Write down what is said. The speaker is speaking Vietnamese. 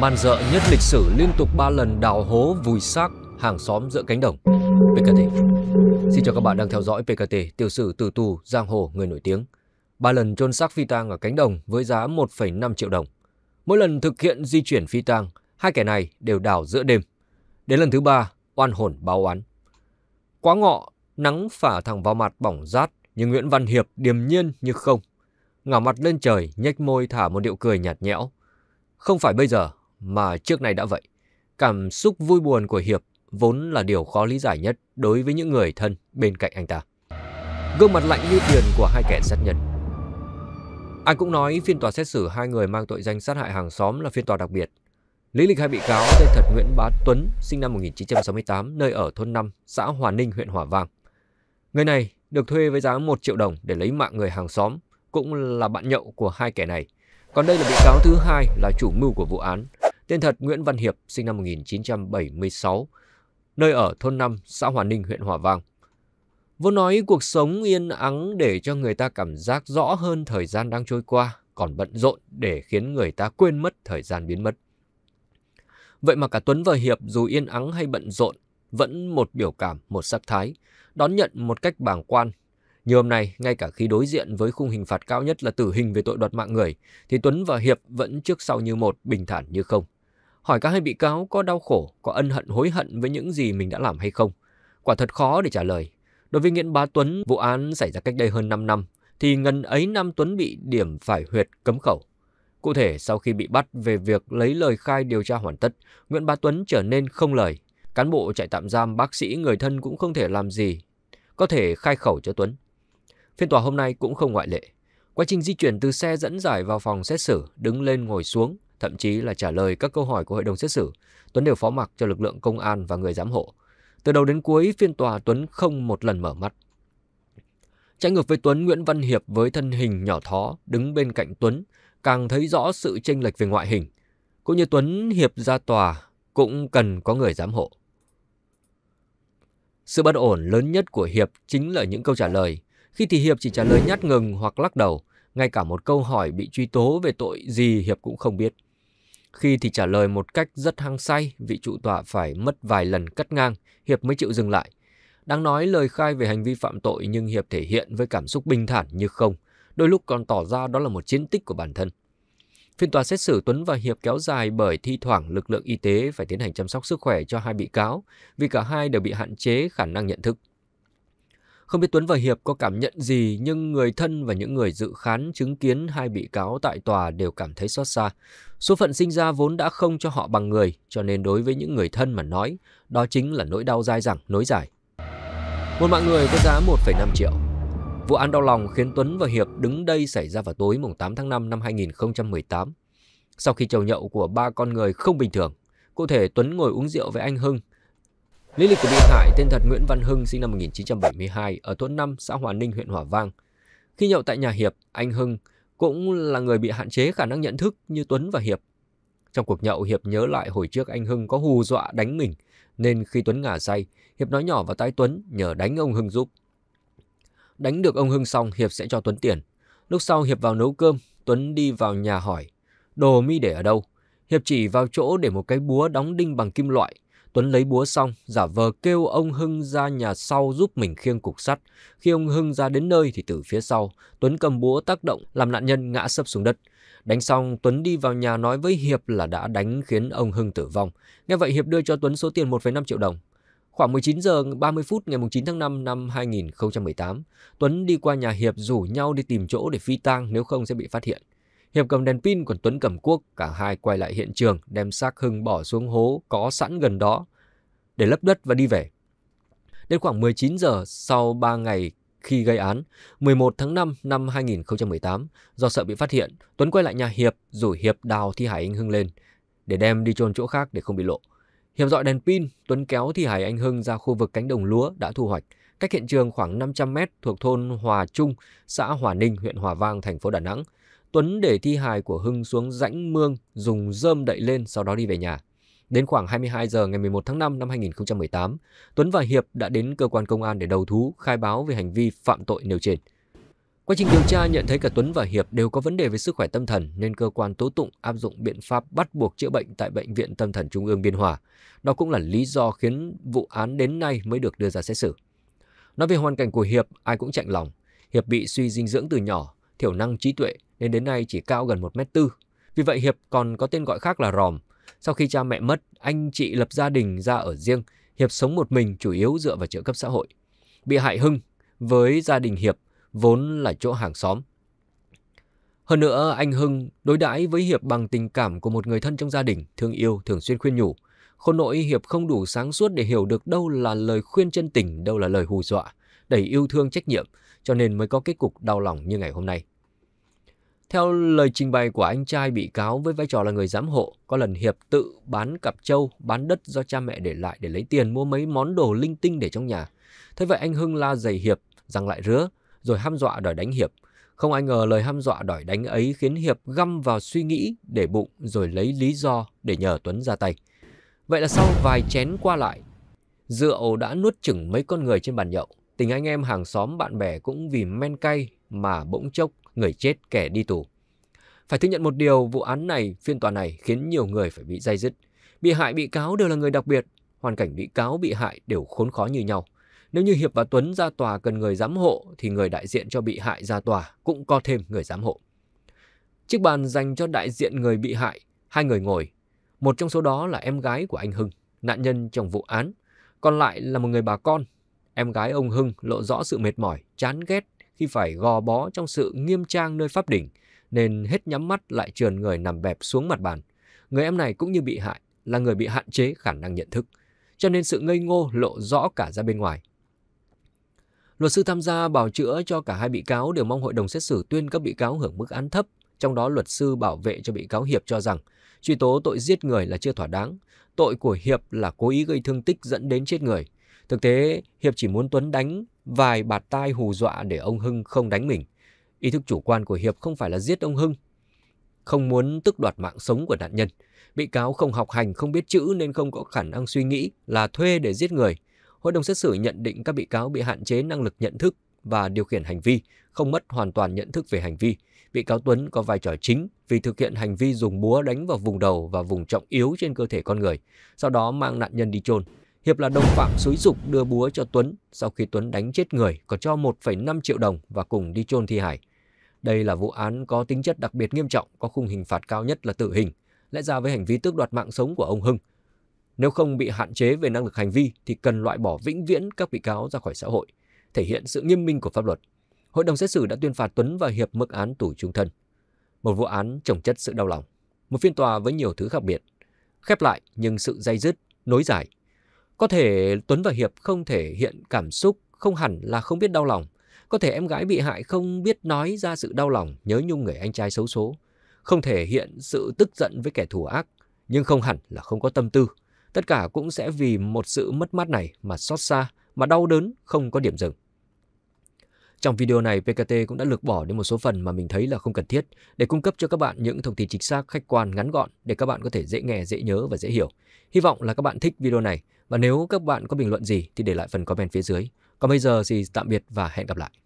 man dợ nhất lịch sử liên tục 3 lần đào hố vùi xác hàng xóm giữa cánh đồng. PKT Xin chào các bạn đang theo dõi PKT, tiểu sử từ tù, giang hồ, người nổi tiếng. Ba lần chôn xác phi tang ở cánh đồng với giá 1,5 triệu đồng. Mỗi lần thực hiện di chuyển phi tang, hai kẻ này đều đào giữa đêm. Đến lần thứ ba, oan hồn báo oán. Quá ngọ, nắng phả thẳng vào mặt bỏng rát, nhưng Nguyễn Văn Hiệp điềm nhiên như không. Ngả mặt lên trời, nhếch môi thả một điệu cười nhạt nhẽo. Không phải bây giờ, mà trước nay đã vậy. Cảm xúc vui buồn của Hiệp vốn là điều khó lý giải nhất đối với những người thân bên cạnh anh ta. Gương mặt lạnh như tiền của hai kẻ sát nhân. Anh cũng nói phiên tòa xét xử hai người mang tội danh sát hại hàng xóm là phiên tòa đặc biệt. Lý lịch hai bị cáo tên thật Nguyễn Bá Tuấn, sinh năm 1968, nơi ở thôn 5, xã Hòa Ninh, huyện Hòa Vang. Người này được thuê với giá 1 triệu đồng để lấy mạng người hàng xóm, cũng là bạn nhậu của hai kẻ này. Còn đây là bị cáo thứ hai là chủ mưu của vụ án, Tên thật Nguyễn Văn Hiệp, sinh năm 1976, nơi ở thôn 5, xã Hòa Ninh, huyện Hòa Vang. Vốn nói cuộc sống yên ắng để cho người ta cảm giác rõ hơn thời gian đang trôi qua, còn bận rộn để khiến người ta quên mất thời gian biến mất. Vậy mà cả Tuấn và Hiệp dù yên ắng hay bận rộn, vẫn một biểu cảm, một sắc thái, đón nhận một cách bàng quan. Như hôm nay, ngay cả khi đối diện với khung hình phạt cao nhất là tử hình về tội đoạt mạng người, thì Tuấn và Hiệp vẫn trước sau như một, bình thản như không, hỏi các hai bị cáo có đau khổ, có ân hận hối hận với những gì mình đã làm hay không. Quả thật khó để trả lời. Đối với Nguyễn Bá Tuấn, vụ án xảy ra cách đây hơn 5 năm, thì ngần ấy năm Tuấn bị điểm phải huyệt cấm khẩu. Cụ thể, sau khi bị bắt về việc lấy lời khai điều tra hoàn tất, Nguyễn Bá Tuấn trở nên không lời. Cán bộ chạy tạm giam, bác sĩ, người thân cũng không thể làm gì, có thể khai khẩu cho Tuấn. Phiên tòa hôm nay cũng không ngoại lệ. Quá trình di chuyển từ xe dẫn giải vào phòng xét xử, đứng lên ngồi xuống, thậm chí là trả lời các câu hỏi của hội đồng xét xử, Tuấn đều phó mặc cho lực lượng công an và người giám hộ. Từ đầu đến cuối phiên tòa Tuấn không một lần mở mắt. Trái ngược với Tuấn, Nguyễn Văn Hiệp với thân hình nhỏ thó đứng bên cạnh Tuấn, càng thấy rõ sự chênh lệch về ngoại hình. Cũng như Tuấn Hiệp ra tòa cũng cần có người giám hộ. Sự bất ổn lớn nhất của Hiệp chính là những câu trả lời. Khi thì Hiệp chỉ trả lời nhát ngừng hoặc lắc đầu, ngay cả một câu hỏi bị truy tố về tội gì Hiệp cũng không biết. Khi thì trả lời một cách rất hăng say, vị trụ tọa phải mất vài lần cắt ngang, Hiệp mới chịu dừng lại. Đáng nói lời khai về hành vi phạm tội nhưng Hiệp thể hiện với cảm xúc bình thản như không, đôi lúc còn tỏ ra đó là một chiến tích của bản thân. Phiên tòa xét xử Tuấn và Hiệp kéo dài bởi thi thoảng lực lượng y tế phải tiến hành chăm sóc sức khỏe cho hai bị cáo vì cả hai đều bị hạn chế khả năng nhận thức. Không biết Tuấn và Hiệp có cảm nhận gì nhưng người thân và những người dự khán chứng kiến hai bị cáo tại tòa đều cảm thấy xót xa. Số phận sinh ra vốn đã không cho họ bằng người, cho nên đối với những người thân mà nói, đó chính là nỗi đau dai dẳng, nối dài. Một mạng người có giá 1,5 triệu. Vụ án đau lòng khiến Tuấn và Hiệp đứng đây xảy ra vào tối mùng 8 tháng 5 năm 2018. Sau khi trầu nhậu của ba con người không bình thường, cụ thể Tuấn ngồi uống rượu với anh Hưng, Lý lịch của bị hại tên thật Nguyễn Văn Hưng sinh năm 1972 ở thôn 5, xã Hòa Ninh, huyện Hòa Vang. Khi nhậu tại nhà Hiệp, anh Hưng cũng là người bị hạn chế khả năng nhận thức như Tuấn và Hiệp. Trong cuộc nhậu, Hiệp nhớ lại hồi trước anh Hưng có hù dọa đánh mình, nên khi Tuấn ngả say, Hiệp nói nhỏ vào tai Tuấn nhờ đánh ông Hưng giúp. Đánh được ông Hưng xong, Hiệp sẽ cho Tuấn tiền. Lúc sau Hiệp vào nấu cơm, Tuấn đi vào nhà hỏi, đồ mi để ở đâu? Hiệp chỉ vào chỗ để một cái búa đóng đinh bằng kim loại, Tuấn lấy búa xong, giả vờ kêu ông Hưng ra nhà sau giúp mình khiêng cục sắt. Khi ông Hưng ra đến nơi thì từ phía sau, Tuấn cầm búa tác động làm nạn nhân ngã sấp xuống đất. Đánh xong, Tuấn đi vào nhà nói với Hiệp là đã đánh khiến ông Hưng tử vong. Nghe vậy Hiệp đưa cho Tuấn số tiền 1,5 triệu đồng. Khoảng 19 giờ 30 phút ngày 9 tháng 5 năm 2018, Tuấn đi qua nhà Hiệp rủ nhau đi tìm chỗ để phi tang nếu không sẽ bị phát hiện. Hiệp cầm đèn pin còn Tuấn cầm cuốc, cả hai quay lại hiện trường đem xác Hưng bỏ xuống hố có sẵn gần đó để lấp đất và đi về. Đến khoảng 19 giờ sau 3 ngày khi gây án, 11 tháng 5 năm 2018, do sợ bị phát hiện, Tuấn quay lại nhà Hiệp rủ Hiệp đào thi hải anh Hưng lên để đem đi chôn chỗ khác để không bị lộ. Hiệp dọi đèn pin, Tuấn kéo thi hải anh Hưng ra khu vực cánh đồng lúa đã thu hoạch, cách hiện trường khoảng 500 mét thuộc thôn Hòa Trung, xã Hòa Ninh, huyện Hòa Vang, thành phố Đà Nẵng. Tuấn để thi hài của Hưng xuống rãnh mương, dùng rơm đậy lên sau đó đi về nhà. Đến khoảng 22 giờ ngày 11 tháng 5 năm 2018, Tuấn và Hiệp đã đến cơ quan công an để đầu thú, khai báo về hành vi phạm tội nêu trên. Quá trình điều tra nhận thấy cả Tuấn và Hiệp đều có vấn đề về sức khỏe tâm thần nên cơ quan tố tụng áp dụng biện pháp bắt buộc chữa bệnh tại Bệnh viện Tâm thần Trung ương Biên Hòa. Đó cũng là lý do khiến vụ án đến nay mới được đưa ra xét xử. Nói về hoàn cảnh của Hiệp, ai cũng chạnh lòng. Hiệp bị suy dinh dưỡng từ nhỏ, thiểu năng trí tuệ nên đến nay chỉ cao gần 1m4. Vì vậy Hiệp còn có tên gọi khác là Ròm. Sau khi cha mẹ mất, anh chị lập gia đình ra ở riêng, Hiệp sống một mình chủ yếu dựa vào trợ cấp xã hội. Bị hại Hưng với gia đình Hiệp vốn là chỗ hàng xóm. Hơn nữa, anh Hưng đối đãi với Hiệp bằng tình cảm của một người thân trong gia đình, thương yêu, thường xuyên khuyên nhủ. Khôn nỗi Hiệp không đủ sáng suốt để hiểu được đâu là lời khuyên chân tình, đâu là lời hù dọa, đầy yêu thương trách nhiệm, cho nên mới có kết cục đau lòng như ngày hôm nay. Theo lời trình bày của anh trai bị cáo với vai trò là người giám hộ, có lần Hiệp tự bán cặp trâu, bán đất do cha mẹ để lại để lấy tiền mua mấy món đồ linh tinh để trong nhà. Thế vậy anh Hưng la giày Hiệp, rằng lại rứa, rồi ham dọa đòi đánh Hiệp. Không ai ngờ lời ham dọa đòi đánh ấy khiến Hiệp găm vào suy nghĩ, để bụng rồi lấy lý do để nhờ Tuấn ra tay. Vậy là sau vài chén qua lại, rượu đã nuốt chửng mấy con người trên bàn nhậu. Tình anh em hàng xóm bạn bè cũng vì men cay mà bỗng chốc người chết kẻ đi tù. Phải thừa nhận một điều, vụ án này, phiên tòa này khiến nhiều người phải bị dây dứt. Bị hại bị cáo đều là người đặc biệt, hoàn cảnh bị cáo bị hại đều khốn khó như nhau. Nếu như Hiệp và Tuấn ra tòa cần người giám hộ thì người đại diện cho bị hại ra tòa cũng có thêm người giám hộ. Chiếc bàn dành cho đại diện người bị hại, hai người ngồi. Một trong số đó là em gái của anh Hưng, nạn nhân trong vụ án. Còn lại là một người bà con. Em gái ông Hưng lộ rõ sự mệt mỏi, chán ghét khi phải gò bó trong sự nghiêm trang nơi pháp đỉnh, nên hết nhắm mắt lại trườn người nằm bẹp xuống mặt bàn. Người em này cũng như bị hại, là người bị hạn chế khả năng nhận thức, cho nên sự ngây ngô lộ rõ cả ra bên ngoài. Luật sư tham gia bảo chữa cho cả hai bị cáo đều mong hội đồng xét xử tuyên các bị cáo hưởng mức án thấp, trong đó luật sư bảo vệ cho bị cáo Hiệp cho rằng truy tố tội giết người là chưa thỏa đáng, tội của Hiệp là cố ý gây thương tích dẫn đến chết người, Thực tế, Hiệp chỉ muốn Tuấn đánh vài bạt tai hù dọa để ông Hưng không đánh mình. Ý thức chủ quan của Hiệp không phải là giết ông Hưng, không muốn tức đoạt mạng sống của nạn nhân. Bị cáo không học hành, không biết chữ nên không có khả năng suy nghĩ là thuê để giết người. Hội đồng xét xử nhận định các bị cáo bị hạn chế năng lực nhận thức và điều khiển hành vi, không mất hoàn toàn nhận thức về hành vi. Bị cáo Tuấn có vai trò chính vì thực hiện hành vi dùng búa đánh vào vùng đầu và vùng trọng yếu trên cơ thể con người, sau đó mang nạn nhân đi chôn. Hiệp là đồng phạm xúi dục đưa búa cho Tuấn sau khi Tuấn đánh chết người còn cho 1,5 triệu đồng và cùng đi chôn thi hải. Đây là vụ án có tính chất đặc biệt nghiêm trọng, có khung hình phạt cao nhất là tử hình, lẽ ra với hành vi tước đoạt mạng sống của ông Hưng. Nếu không bị hạn chế về năng lực hành vi thì cần loại bỏ vĩnh viễn các bị cáo ra khỏi xã hội, thể hiện sự nghiêm minh của pháp luật. Hội đồng xét xử đã tuyên phạt Tuấn và Hiệp mức án tù trung thân. Một vụ án trồng chất sự đau lòng, một phiên tòa với nhiều thứ khác biệt. Khép lại nhưng sự dây dứt, nối dài có thể Tuấn và Hiệp không thể hiện cảm xúc, không hẳn là không biết đau lòng. Có thể em gái bị hại không biết nói ra sự đau lòng, nhớ nhung người anh trai xấu số. Không thể hiện sự tức giận với kẻ thù ác, nhưng không hẳn là không có tâm tư. Tất cả cũng sẽ vì một sự mất mát này mà xót xa, mà đau đớn, không có điểm dừng. Trong video này, PKT cũng đã lược bỏ đến một số phần mà mình thấy là không cần thiết để cung cấp cho các bạn những thông tin chính xác, khách quan, ngắn gọn để các bạn có thể dễ nghe, dễ nhớ và dễ hiểu. Hy vọng là các bạn thích video này và nếu các bạn có bình luận gì thì để lại phần comment phía dưới. Còn bây giờ thì tạm biệt và hẹn gặp lại.